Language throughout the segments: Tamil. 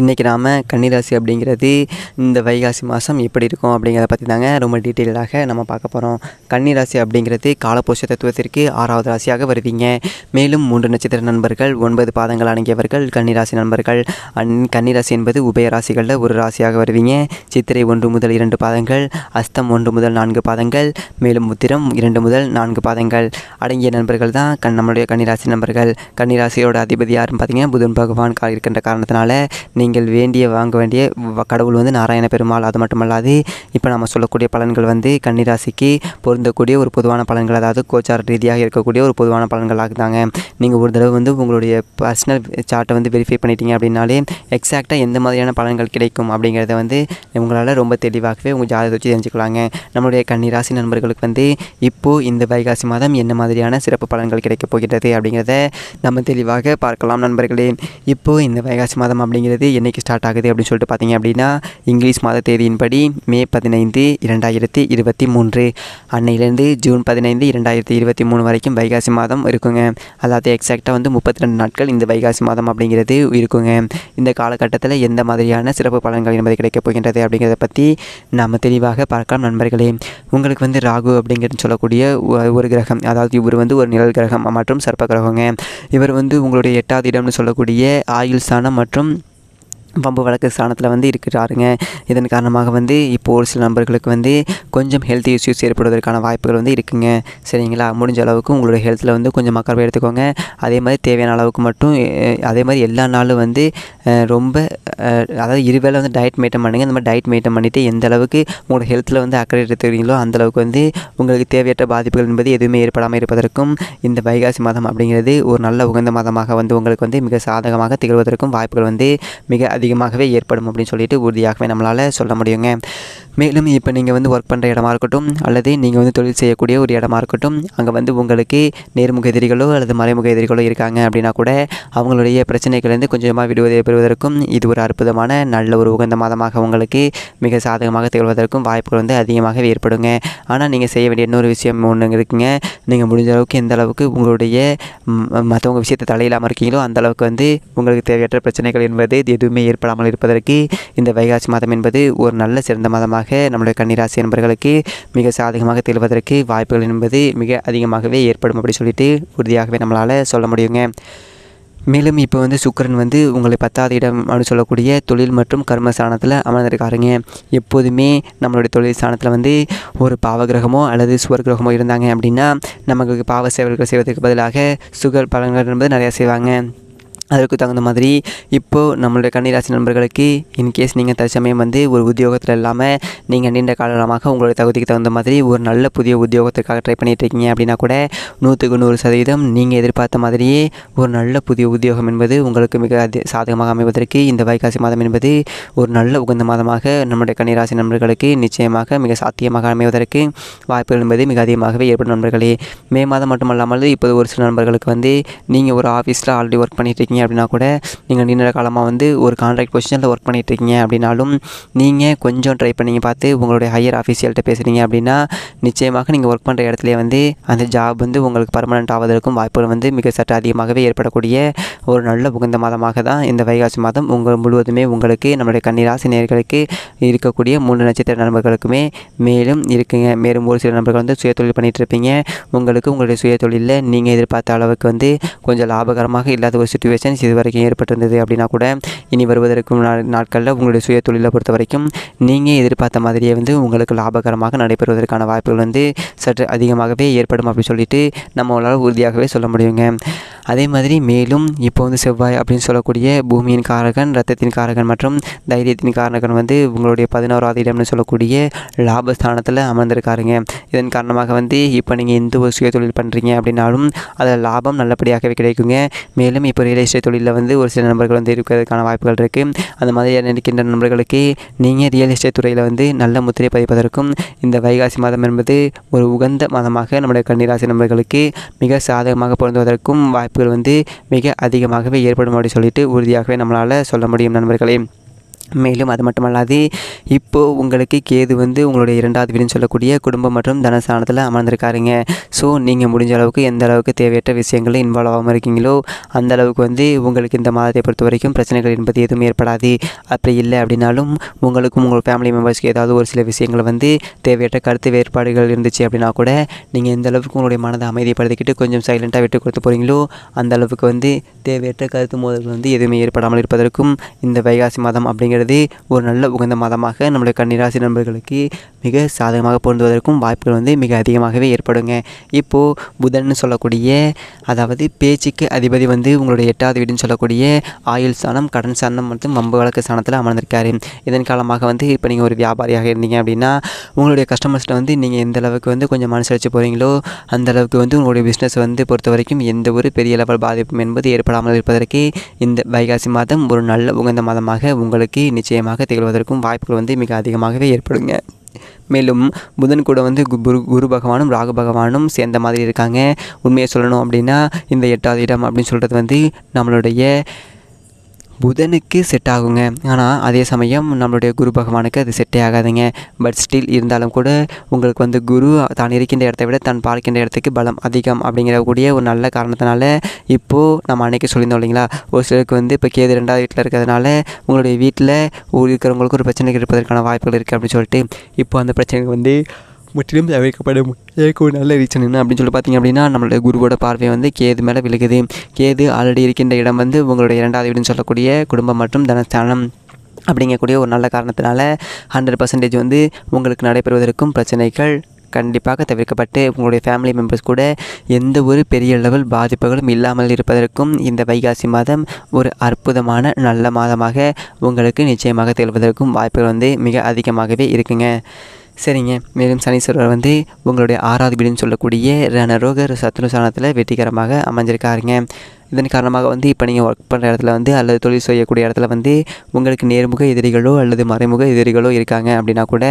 இன்றைக்கி நாம் கன்னிராசி அப்படிங்கிறது இந்த வைகாசி மாதம் எப்படி இருக்கும் அப்படிங்கிறத பற்றி தாங்க ரொம்ப டீட்டெயிலாக நம்ம பார்க்க போகிறோம் கன்னிராசி அப்படிங்கிறது காலபோஷ தத்துவத்திற்கு ஆறாவது ராசியாக வருவீங்க மேலும் மூன்று நட்சத்திர நண்பர்கள் ஒன்பது பாதங்கள் அடங்கியவர்கள் கன்னிராசி நண்பர்கள் அன் கன்னிராசி என்பது உபய ராசிகளில் ஒரு ராசியாக வருவீங்க சித்திரை ஒன்று முதல் இரண்டு பாதங்கள் அஸ்தம் ஒன்று முதல் நான்கு பாதங்கள் மேலும் உத்திரம் இரண்டு முதல் நான்கு பாதங்கள் அடங்கிய நண்பர்கள் தான் கண் நம்மளுடைய கன்னிராசி நண்பர்கள் கன்னிராசியோட அதிபதி யாருன்னு பார்த்தீங்கன்னா புதன் பகவான் இருக்கின்ற காரணத்தினால நீங்கள் வேண்டிய வாங்க வேண்டிய கடவுள் வந்து நாராயண பெருமாள் அது மட்டுமல்லாது இப்போ நம்ம சொல்லக்கூடிய பலன்கள் வந்து கன்னிராசிக்கு பொருந்தக்கூடிய ஒரு பொதுவான பலன்கள் அதாவது கோச்சார ரீதியாக இருக்கக்கூடிய ஒரு பொதுவான பலன்களாக தாங்க நீங்கள் ஒரு தடவை வந்து உங்களுடைய பர்சனல் சார்ட்டை வந்து வெரிஃபை பண்ணிட்டீங்க அப்படின்னாலே எக்ஸாக்டாக எந்த மாதிரியான பலன்கள் கிடைக்கும் அப்படிங்கிறத வந்து உங்களால் ரொம்ப தெளிவாகவே உங்கள் ஜாதகத்தை வச்சு தெரிஞ்சுக்கலாங்க நம்மளுடைய கன்னிராசி நண்பர்களுக்கு வந்து இப்போது இந்த வைகாசி மாதம் என்ன மாதிரியான சிறப்பு பலன்கள் கிடைக்கப் போகிறது அப்படிங்கிறத நம்ம தெளிவாக பார்க்கலாம் நண்பர்களே இப்போது இந்த வைகாசி மாதம் அப்படிங்கிறது என்றைக்கு ஸ்டார்ட் ஆகுது அப்படின்னு சொல்லிட்டு பார்த்தீங்க அப்படின்னா இங்கிலீஷ் மாத தேதியின்படி மே பதினைந்து இரண்டாயிரத்தி இருபத்தி மூன்று அன்னையிலேருந்து ஜூன் பதினைந்து இரண்டாயிரத்தி இருபத்தி மூணு வரைக்கும் வைகாசி மாதம் இருக்குங்க அதாவது எக்ஸாக்டாக வந்து முப்பத்தி ரெண்டு நாட்கள் இந்த வைகாசி மாதம் அப்படிங்கிறது இருக்குங்க இந்த காலகட்டத்தில் எந்த மாதிரியான சிறப்பு பலன்கள் என்பது கிடைக்கப் போகின்றது அப்படிங்கிறத பற்றி நாம் தெளிவாக பார்க்கலாம் நண்பர்களே உங்களுக்கு வந்து ராகு அப்படிங்கிறது சொல்லக்கூடிய ஒரு கிரகம் அதாவது இவர் வந்து ஒரு நிழல் கிரகம் மற்றும் சர்ப்ப கிரகங்க இவர் வந்து உங்களுடைய எட்டாவது இடம்னு சொல்லக்கூடிய ஆயுள் ஸ்தானம் மற்றும் வம்பு வழக்கு ஸ்தானத்தில் வந்து இருக்கிறாருங்க இதன் காரணமாக வந்து இப்போது ஒரு சில நண்பர்களுக்கு வந்து கொஞ்சம் ஹெல்த் இஷ்யூஸ் ஏற்படுவதற்கான வாய்ப்புகள் வந்து இருக்குங்க சரிங்களா முடிஞ்ச அளவுக்கு உங்களோட ஹெல்த்தில் வந்து கொஞ்சம் மக்கள் எடுத்துக்கோங்க அதே மாதிரி தேவையான அளவுக்கு மட்டும் அதே மாதிரி எல்லா நாளும் வந்து ரொம்ப அதாவது இருவேளை வந்து டயட் மெயின்டைன் பண்ணுங்கள் இந்த மாதிரி டயட் மெயின்டைன் பண்ணிவிட்டு எந்த அளவுக்கு உங்களோட ஹெல்த்தில் வந்து அக்கறை எடுத்துக்கிறீங்களோ அந்தளவுக்கு வந்து உங்களுக்கு தேவையற்ற பாதிப்புகள் என்பது எதுவுமே ஏற்படாமல் இருப்பதற்கும் இந்த வைகாசி மாதம் அப்படிங்கிறது ஒரு நல்ல உகந்த மாதமாக வந்து உங்களுக்கு வந்து மிக சாதகமாக திகழ்வதற்கும் வாய்ப்புகள் வந்து மிக அதிகமாகவே ஏற்படும் அப்படின்னு சொல்லிட்டு உறுதியாகவே நம்மளால் சொல்ல முடியுங்க மேலும் இப்போ நீங்கள் வந்து ஒர்க் பண்ணுற இடமா இருக்கட்டும் அல்லது நீங்கள் வந்து தொழில் செய்யக்கூடிய ஒரு இடமா இருக்கட்டும் அங்கே வந்து உங்களுக்கு நேர்முக எதிரிகளோ அல்லது மறைமுக எதிரிகளோ இருக்காங்க அப்படின்னா கூட அவங்களுடைய வந்து கொஞ்சமாக விடுவதை பெறுவதற்கும் இது ஒரு அற்புதமான நல்ல ஒரு உகந்த மாதமாக உங்களுக்கு மிக சாதகமாக திகழ்வதற்கும் வாய்ப்புகள் வந்து அதிகமாகவே ஏற்படுங்க ஆனால் நீங்கள் செய்ய வேண்டிய இன்னொரு விஷயம் ஒன்று இருக்குங்க நீங்கள் முடிஞ்ச அளவுக்கு எந்த அளவுக்கு உங்களுடைய மற்றவங்க விஷயத்தை தலையில்லாமல் இருக்கீங்களோ அந்த அளவுக்கு வந்து உங்களுக்கு தேவையற்ற பிரச்சனைகள் என்பது எதுவுமே ஏற்படாமல் இருப்பதற்கு இந்த வைகாசி மாதம் என்பது ஒரு நல்ல சிறந்த மாதமாக நம்முடைய கன்னிராசி என்பவர்களுக்கு மிக சாதகமாக தெளிவதற்கு வாய்ப்புகள் என்பது மிக அதிகமாகவே ஏற்படும் அப்படி சொல்லிட்டு உறுதியாகவே நம்மளால் சொல்ல முடியுங்க மேலும் இப்போ வந்து சுக்கரன் வந்து உங்களை பத்தாவது இடம் அப்படின்னு சொல்லக்கூடிய தொழில் மற்றும் கர்ம ஸ்தானத்தில் அமர்ந்திருக்காருங்க எப்போதுமே நம்மளுடைய தொழில் ஸ்தானத்தில் வந்து ஒரு பாவகிரகமோ அல்லது சுவர் கிரகமோ இருந்தாங்க அப்படின்னா நமக்கு பாவ சேவல்கள் செய்வதற்கு பதிலாக சுகர் பலன்கள் என்பது நிறையா செய்வாங்க அதற்கு தகுந்த மாதிரி இப்போது நம்மளுடைய கன்னிராசி நண்பர்களுக்கு இன்கேஸ் நீங்கள் தற்சமயம் வந்து ஒரு உத்தியோகத்தில் இல்லாமல் நீங்கள் நீண்ட காலமாக உங்களுடைய தகுதிக்கு தகுந்த மாதிரி ஒரு நல்ல புதிய உத்தியோகத்துக்காக ட்ரை பண்ணிகிட்ருக்கீங்க அப்படின்னா கூட நூற்றுக்கு நூறு சதவீதம் நீங்கள் எதிர்பார்த்த மாதிரியே ஒரு நல்ல புதிய உத்தியோகம் என்பது உங்களுக்கு மிக சாதகமாக அமைவதற்கு இந்த வைகாசி மாதம் என்பது ஒரு நல்ல உகந்த மாதமாக நம்முடைய கன்னிராசி நண்பர்களுக்கு நிச்சயமாக மிக சாத்தியமாக அமைவதற்கு வாய்ப்புகள் என்பது மிக அதிகமாகவே ஏற்படும் நண்பர்களே மே மாதம் மட்டுமல்லாமல் இப்போது ஒரு சில நண்பர்களுக்கு வந்து நீங்கள் ஒரு ஆஃபீஸில் ஆல்ரெடி ஒர்க் பண்ணிகிட்டு இருக்கீங்க அப்படின்னா கூட நீங்கள் நீண்ட காலமாக வந்து ஒரு கான்ட்ராக்ட் பொசிஷனில் ஒர்க் பண்ணிகிட்ருக்கீங்க அப்படின்னாலும் நீங்கள் கொஞ்சம் ட்ரை பண்ணி பார்த்து உங்களுடைய ஹையர் ஆஃபீஷியல்கிட்ட பேசுகிறீங்க அப்படின்னா நிச்சயமாக நீங்கள் ஒர்க் பண்ணுற இடத்துல வந்து அந்த ஜாப் வந்து உங்களுக்கு பர்மனெண்ட் ஆவதற்கும் வாய்ப்புகள் வந்து மிக சற்று அதிகமாகவே ஏற்படக்கூடிய ஒரு நல்ல உகந்த மாதமாக தான் இந்த வைகாசி மாதம் உங்கள் முழுவதுமே உங்களுக்கு நம்மளுடைய கன்னிராசி நேர்களுக்கு இருக்கக்கூடிய மூன்று நட்சத்திர நண்பர்களுக்குமே மேலும் இருக்குங்க மேலும் ஒரு சில நண்பர்கள் வந்து சுய தொழில் பண்ணிகிட்டு இருப்பீங்க உங்களுக்கு உங்களுடைய சுய தொழிலில் நீங்கள் எதிர்பார்த்த அளவுக்கு வந்து கொஞ்சம் லாபகரமாக இல்லாத ஒரு சுச்சுவேஷன் பிரச்சனைஸ் இது வரைக்கும் ஏற்பட்டிருந்தது அப்படின்னா கூட இனி வருவதற்கும் நாட்களில் உங்களுடைய சுய தொழிலை பொறுத்த வரைக்கும் நீங்கள் எதிர்பார்த்த மாதிரியே வந்து உங்களுக்கு லாபகரமாக நடைபெறுவதற்கான வாய்ப்புகள் வந்து சற்று அதிகமாகவே ஏற்படும் அப்படின்னு சொல்லிட்டு நம்மளால் உறுதியாகவே சொல்ல முடியுங்க அதே மாதிரி மேலும் இப்போ வந்து செவ்வாய் அப்படின்னு சொல்லக்கூடிய பூமியின் காரகன் ரத்தத்தின் காரகன் மற்றும் தைரியத்தின் காரகன் வந்து உங்களுடைய பதினோராவது இடம்னு சொல்லக்கூடிய லாபஸ்தானத்தில் அமர்ந்திருக்காருங்க இதன் காரணமாக வந்து இப்போ நீங்கள் எந்த ஒரு சுய தொழில் பண்ணுறீங்க அப்படின்னாலும் அதில் லாபம் நல்லபடியாகவே கிடைக்குங்க மேலும் இப்போ ரியல் எஸ்டேட் தொழிலில் வந்து ஒரு சில நண்பர்கள் வந்து இருக்கிறதுக்கான வாய்ப்புகள் இருக்குது அந்த மாதிரி நினைக்கின்ற நண்பர்களுக்கு நீங்கள் ரியல் எஸ்டேட் துறையில் வந்து நல்ல முத்திரை பதிப்பதற்கும் இந்த வைகாசி மாதம் என்பது ஒரு உகந்த மாதமாக நம்முடைய கன்னிராசி நண்பர்களுக்கு மிக சாதகமாக பொருந்துவதற்கும் வாய்ப்பு வாய்ப்புகள் வந்து மிக அதிகமாகவே ஏற்படும் அப்படின்னு சொல்லிட்டு உறுதியாகவே நம்மளால் சொல்ல முடியும் நண்பர்களே மேலும் அது மட்டுமல்லாது இப்போது உங்களுக்கு கேது வந்து உங்களுடைய இரண்டாவது வீடுன்னு சொல்லக்கூடிய குடும்பம் மற்றும் தனஸ்தானத்தில் அமர்ந்திருக்காருங்க ஸோ நீங்கள் முடிஞ்ச அளவுக்கு எந்த அளவுக்கு தேவையற்ற விஷயங்களில் இன்வால்வ் ஆகாமல் இருக்கீங்களோ அந்த அளவுக்கு வந்து உங்களுக்கு இந்த மாதத்தை பொறுத்த வரைக்கும் பிரச்சனைகள் என்பது எதுவும் ஏற்படாது அப்படி இல்லை அப்படின்னாலும் உங்களுக்கும் உங்கள் ஃபேமிலி மெம்பர்ஸ்க்கு ஏதாவது ஒரு சில விஷயங்கள் வந்து தேவையற்ற கருத்து வேறுபாடுகள் இருந்துச்சு அப்படின்னா கூட நீங்கள் எந்த அளவுக்கு உங்களுடைய மனதை அமைதிப்படுத்திக்கிட்டு கொஞ்சம் சைலண்ட்டாக விட்டு கொடுத்து போகிறீங்களோ அந்த அளவுக்கு வந்து தேவையற்ற கருத்து மோதல்கள் வந்து எதுவுமே ஏற்படாமல் இருப்பதற்கும் இந்த வைகாசி மாதம் அப்படிங்கிற அமைகிறது ஒரு நல்ல உகந்த மாதமாக நம்முடைய கன்னிராசி நண்பர்களுக்கு மிக சாதகமாக பொருந்துவதற்கும் வாய்ப்புகள் வந்து மிக அதிகமாகவே ஏற்படுங்க இப்போது புதன் சொல்லக்கூடிய அதாவது பேச்சுக்கு அதிபதி வந்து உங்களுடைய எட்டாவது வீடுன்னு சொல்லக்கூடிய ஆயுள் சாணம் கடன் சாணம் மற்றும் வம்பு வழக்கு சாணத்தில் அமர்ந்திருக்காரு இதன் காலமாக வந்து இப்போ நீங்கள் ஒரு வியாபாரியாக இருந்தீங்க அப்படின்னா உங்களுடைய கஸ்டமர்ஸ்கிட்ட வந்து நீங்கள் எந்த அளவுக்கு வந்து கொஞ்சம் மனசு போகிறீங்களோ அந்த அளவுக்கு வந்து உங்களுடைய பிஸ்னஸ் வந்து பொறுத்த வரைக்கும் எந்த ஒரு பெரிய லெவல் பாதிப்பும் என்பது ஏற்படாமல் இருப்பதற்கு இந்த வைகாசி மாதம் ஒரு நல்ல உகந்த மாதமாக உங்களுக்கு நிச்சயமாக திகழ்வதற்கும் வாய்ப்புகள் வந்து மிக அதிகமாகவே ஏற்படுங்க மேலும் புதன் கூட வந்து குரு குரு பகவானும் ராகு பகவானும் சேர்ந்த மாதிரி இருக்காங்க உண்மையை சொல்லணும் அப்படின்னா இந்த எட்டாவது இடம் அப்படின்னு சொல்கிறது வந்து நம்மளுடைய புதனுக்கு செட் ஆகுங்க ஆனால் அதே சமயம் நம்மளுடைய குரு பகவானுக்கு அது செட்டே ஆகாதுங்க பட் ஸ்டில் இருந்தாலும் கூட உங்களுக்கு வந்து குரு தான் இருக்கின்ற இடத்தை விட தான் பார்க்கின்ற இடத்துக்கு பலம் அதிகம் அப்படிங்கிற கூடிய ஒரு நல்ல காரணத்தினால இப்போது நம்ம அன்றைக்கி சொல்லியிருந்தோம் இல்லைங்களா ஒரு சிலருக்கு வந்து இப்போ கேது ரெண்டாவது வீட்டில் இருக்கிறதுனால உங்களுடைய வீட்டில் ஊர் இருக்கிறவங்களுக்கு ஒரு பிரச்சனைக்கு இருப்பதற்கான வாய்ப்புகள் இருக்குது அப்படின்னு சொல்லிட்டு இப்போ அந்த பிரச்சனைக்கு வந்து முற்றிலும் தவிர்க்கப்படும் இதற்கு ஒரு நல்ல ரீசன் என்ன அப்படின்னு சொல்லி பார்த்தீங்க அப்படின்னா நம்மளோட குருவோட பார்வை வந்து கேது மேலே விழுகுது கேது ஆல்ரெடி இருக்கின்ற இடம் வந்து உங்களுடைய இரண்டாவது வீடுன்னு சொல்லக்கூடிய குடும்பம் மற்றும் தனஸ்தானம் அப்படிங்கக்கூடிய ஒரு நல்ல காரணத்தினால ஹண்ட்ரட் பர்சன்டேஜ் வந்து உங்களுக்கு நடைபெறுவதற்கும் பிரச்சனைகள் கண்டிப்பாக தவிர்க்கப்பட்டு உங்களுடைய ஃபேமிலி மெம்பர்ஸ் கூட எந்த ஒரு பெரிய லெவல் பாதிப்புகளும் இல்லாமல் இருப்பதற்கும் இந்த வைகாசி மாதம் ஒரு அற்புதமான நல்ல மாதமாக உங்களுக்கு நிச்சயமாக திகழ்வதற்கும் வாய்ப்புகள் வந்து மிக அதிகமாகவே இருக்குங்க சரிங்க மேலும் சனீஸ்வரர் வந்து உங்களுடைய ஆறாவது வீடுன்னு சொல்லக்கூடிய ரணரோகர் சாணத்தில் வெற்றிகரமாக அமைஞ்சிருக்காருங்க இதன் காரணமாக வந்து இப்போ நீங்கள் ஒர்க் பண்ணுற இடத்துல வந்து அல்லது தொழில் செய்யக்கூடிய இடத்துல வந்து உங்களுக்கு நேர்முக எதிரிகளோ அல்லது மறைமுக எதிரிகளோ இருக்காங்க அப்படின்னா கூட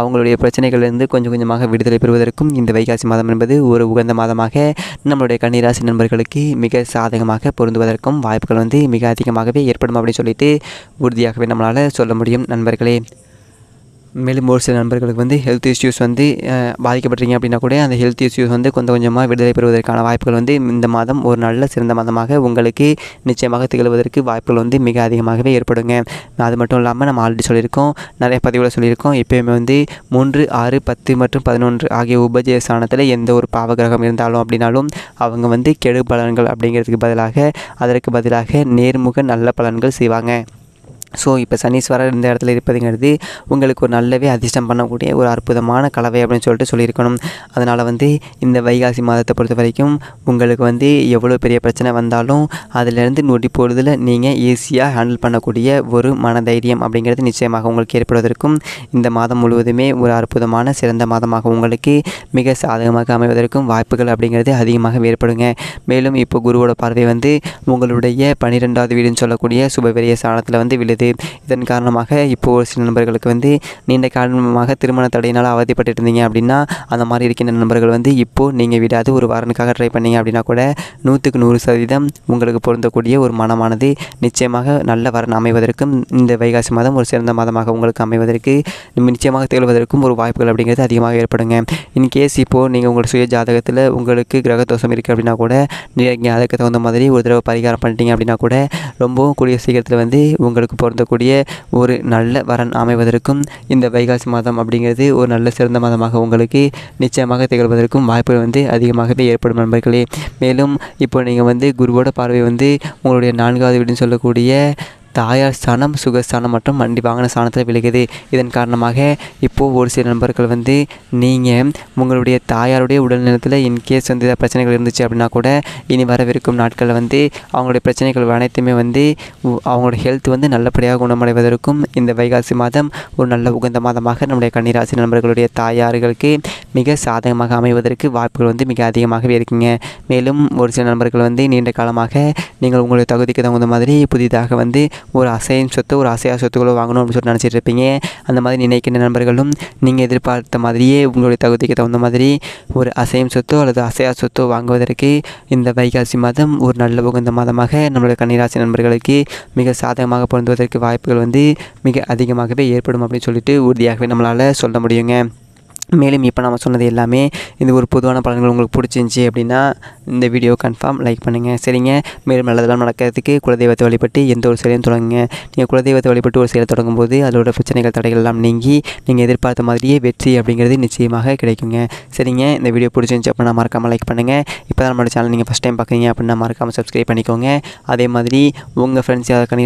அவங்களுடைய பிரச்சனைகள்லேருந்து கொஞ்சம் கொஞ்சமாக விடுதலை பெறுவதற்கும் இந்த வைகாசி மாதம் என்பது ஒரு உகந்த மாதமாக நம்மளுடைய கன்னிராசி நண்பர்களுக்கு மிக சாதகமாக பொருந்துவதற்கும் வாய்ப்புகள் வந்து மிக அதிகமாகவே ஏற்படும் அப்படின்னு சொல்லிட்டு உறுதியாகவே நம்மளால் சொல்ல முடியும் நண்பர்களே மேலும் ஒரு சில நண்பர்களுக்கு வந்து ஹெல்த் இஷ்யூஸ் வந்து பாதிக்கப்பட்டிருக்கீங்க அப்படின்னா கூட அந்த ஹெல்த் இஷ்யூஸ் வந்து கொஞ்சம் கொஞ்சமாக விடுதலை பெறுவதற்கான வாய்ப்புகள் வந்து இந்த மாதம் ஒரு நல்ல சிறந்த மாதமாக உங்களுக்கு நிச்சயமாக திகழ்வதற்கு வாய்ப்புகள் வந்து மிக அதிகமாகவே ஏற்படுங்க அது மட்டும் இல்லாமல் நம்ம ஆல்ரெடி சொல்லியிருக்கோம் நிறைய பதிவில் சொல்லியிருக்கோம் எப்பயுமே வந்து மூன்று ஆறு பத்து மற்றும் பதினொன்று ஆகிய உபஜய ஸ்தானத்தில் எந்த ஒரு பாவகிரகம் இருந்தாலும் அப்படின்னாலும் அவங்க வந்து கெடு பலன்கள் அப்படிங்கிறதுக்கு பதிலாக அதற்கு பதிலாக நேர்முக நல்ல பலன்கள் செய்வாங்க ஸோ இப்போ சனீஸ்வரர் இந்த இடத்துல இருப்பதுங்கிறது உங்களுக்கு ஒரு நல்லவே அதிர்ஷ்டம் பண்ணக்கூடிய ஒரு அற்புதமான கலவை அப்படின்னு சொல்லிட்டு சொல்லியிருக்கணும் அதனால் வந்து இந்த வைகாசி மாதத்தை பொறுத்த வரைக்கும் உங்களுக்கு வந்து எவ்வளோ பெரிய பிரச்சனை வந்தாலும் அதிலிருந்து நொடி போடுறதில் நீங்கள் ஈஸியாக ஹேண்டில் பண்ணக்கூடிய ஒரு மனதைரியம் அப்படிங்கிறது நிச்சயமாக உங்களுக்கு ஏற்படுவதற்கும் இந்த மாதம் முழுவதுமே ஒரு அற்புதமான சிறந்த மாதமாக உங்களுக்கு மிக சாதகமாக அமைவதற்கும் வாய்ப்புகள் அப்படிங்கிறது அதிகமாக ஏற்படுங்க மேலும் இப்போ குருவோட பார்வை வந்து உங்களுடைய பன்னிரெண்டாவது வீடுன்னு சொல்லக்கூடிய சுபபெரிய ஸ்தானத்தில் வந்து விழுது இருந்தது இதன் காரணமாக இப்போது ஒரு சில நண்பர்களுக்கு வந்து நீண்ட காரணமாக திருமண தடையினால் அவதிப்பட்டு இருந்தீங்க அப்படின்னா அந்த மாதிரி இருக்கின்ற நண்பர்கள் வந்து இப்போது நீங்கள் விடாது ஒரு வாரனுக்காக ட்ரை பண்ணீங்க அப்படின்னா கூட நூற்றுக்கு நூறு சதவீதம் உங்களுக்கு பொருந்தக்கூடிய ஒரு மனமானது நிச்சயமாக நல்ல வரன் அமைவதற்கும் இந்த வைகாசி மாதம் ஒரு சிறந்த மாதமாக உங்களுக்கு அமைவதற்கு நிச்சயமாக திகழ்வதற்கும் ஒரு வாய்ப்புகள் அப்படிங்கிறது அதிகமாக ஏற்படுங்க இன்கேஸ் இப்போது நீங்கள் உங்கள் சுய ஜாதகத்தில் உங்களுக்கு கிரக தோஷம் இருக்குது அப்படின்னா கூட நீங்கள் அதுக்கு தகுந்த மாதிரி ஒரு தடவை பரிகாரம் பண்ணிட்டீங்க அப்படின்னா கூட ரொம்பவும் கூடிய சீக்கிரத்தில் வந்து உங்களுக்கு பொருந்தக்கூடிய ஒரு நல்ல வரன் அமைவதற்கும் இந்த வைகாசி மாதம் அப்படிங்கிறது ஒரு நல்ல சிறந்த மாதமாக உங்களுக்கு நிச்சயமாக திகழ்வதற்கும் வாய்ப்புகள் வந்து அதிகமாகவே ஏற்படும் நண்பர்களே மேலும் இப்போ நீங்கள் வந்து குருவோட பார்வை வந்து உங்களுடைய நான்காவது வீடுன்னு சொல்லக்கூடிய தாயார் ஸ்தானம் சுகஸ்தானம் மற்றும் வண்டி வாகன ஸ்தானத்தில் விழுகுது இதன் காரணமாக இப்போது ஒரு சில நண்பர்கள் வந்து நீங்கள் உங்களுடைய தாயாருடைய உடல்நலத்தில் இன்கேஸ் வந்து பிரச்சனைகள் இருந்துச்சு அப்படின்னா கூட இனி வரவிருக்கும் நாட்களில் வந்து அவங்களுடைய பிரச்சனைகள் அனைத்துமே வந்து அவங்களோட ஹெல்த் வந்து நல்லபடியாக குணமடைவதற்கும் இந்த வைகாசி மாதம் ஒரு நல்ல உகந்த மாதமாக நம்முடைய கன்னிராசி நண்பர்களுடைய தாயார்களுக்கு மிக சாதகமாக அமைவதற்கு வாய்ப்புகள் வந்து மிக அதிகமாகவே இருக்குங்க மேலும் ஒரு சில நண்பர்கள் வந்து நீண்ட காலமாக நீங்கள் உங்களுடைய தகுதிக்கு தகுந்த மாதிரி புதிதாக வந்து ஒரு அசையின் சொத்து ஒரு அசையா சொத்துக்களோ வாங்கணும் அப்படின்னு சொல்லிட்டு நினச்சிட்டு இருப்பீங்க அந்த மாதிரி நினைக்கின்ற நண்பர்களும் நீங்கள் எதிர்பார்த்த மாதிரியே உங்களுடைய தகுதிக்கு தகுந்த மாதிரி ஒரு அசையும் சொத்தோ அல்லது அசையா சொத்தோ வாங்குவதற்கு இந்த வைகாசி மாதம் ஒரு நல்ல உகந்த மாதமாக நம்மளுடைய கன்னிராசி நண்பர்களுக்கு மிக சாதகமாக பொருந்துவதற்கு வாய்ப்புகள் வந்து மிக அதிகமாகவே ஏற்படும் அப்படின்னு சொல்லிட்டு உறுதியாகவே நம்மளால் சொல்ல முடியுங்க மேலும் இப்போ நம்ம சொன்னது எல்லாமே இந்த ஒரு பொதுவான பலன்கள் உங்களுக்கு பிடிச்சிருந்துச்சி அப்படின்னா இந்த வீடியோ கன்ஃபார்ம் லைக் பண்ணுங்கள் சரிங்க மேலும் நல்லதெல்லாம் நடக்கிறதுக்கு குலதெய்வத்தை வழிபட்டு எந்த ஒரு செயலையும் தொடங்குங்க நீங்கள் குலதெய்வத்தை வழிபட்டு ஒரு செயலை தொடங்கும்போது அதோட பிரச்சனைகள் தடைகள் எல்லாம் நீங்கி நீங்கள் எதிர்பார்த்த மாதிரியே வெற்றி அப்படிங்கிறது நிச்சயமாக கிடைக்குங்க சரிங்க இந்த வீடியோ பிடிச்சிருந்துச்சி அப்படின்னா மறக்காமல் லைக் பண்ணுங்கள் இப்போ தான் நம்மளோட சேனல் நீங்கள் ஃபஸ்ட் டைம் பார்க்குறீங்க அப்படின்னா மறக்காமல் சப்ஸ்கிரைப் பண்ணிக்கோங்க அதே மாதிரி உங்கள் ஃப்ரெண்ட்ஸ் யாராவது யாருக்கான